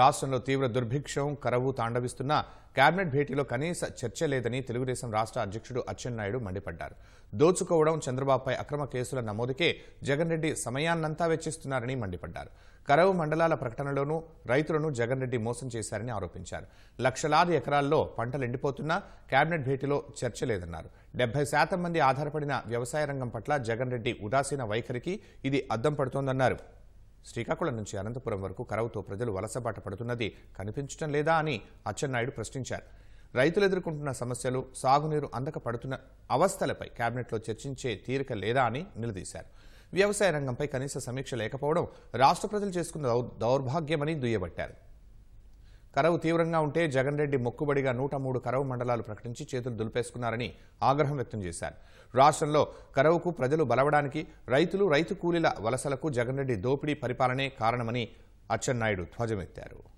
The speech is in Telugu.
రాష్ట్రంలో తీవ్ర దుర్భిక్షం కరవు తాండవిస్తున్న కేబినెట్ భేటీలో కనీస చర్చ లేదని తెలుగుదేశం రాష్ట్ర అధ్యక్షుడు అచ్చెన్నాయుడు మండిపడ్డారు దోచుకోవడం చంద్రబాబుపై అక్రమ కేసుల నమోదుకే జగన్ రెడ్డి సమయాన్నంతా వెచ్చిస్తున్నారని మండిపడ్డారు కరవు మండలాల ప్రకటనలోనూ రైతులను జగన్ రెడ్డి మోసం చేశారని ఆరోపించారు లక్షలాది ఎకరాల్లో పంటలు ఎండిపోతున్నా కేబినెట్ భేటీలో చర్చ లేదన్నారు డెబ్బై శాతం మంది ఆధారపడిన వ్యవసాయ రంగం పట్ల జగన్ రెడ్డి ఉదాసీన వైఖరికి ఇది అద్దం పడుతోందన్నారు శ్రీకాకుళం నుంచి అనంతపురం వరకు కరవుతో ప్రజలు వలసబాట పడుతున్నది కనిపించడం లేదా అని అచ్చెన్నాయుడు ప్రశ్నించారు రైతులు ఎదుర్కొంటున్న సమస్యలు సాగునీరు అందక పడుతున్న అవస్థలపై కేబినెట్లో చర్చించే తీరిక లేదా అని నిలదీశారు వ్యవసాయ రంగంపై కనీస సమీక్ష లేకపోవడం రాష్ట్ర ప్రజలు చేసుకున్న దౌర్భాగ్యమని దుయ్యబట్టారు కరవు తీవ్రంగా ఉంటే జగన్ రెడ్డి మొక్కుబడిగా నూట మూడు కరవు మండలాలు ప్రకటించి చేతులు దులిపేసుకున్నారని ఆగ్రహం వ్యక్తం చేశారు రాష్ట్రంలో కరవుకు ప్రజలు బలవడానికి రైతులు రైతు కూలీల వలసలకు జగన్ రెడ్డి దోపిడీ పరిపాలనే కారణమని అచ్చెన్నాయుడు ధ్వజమెత్తారు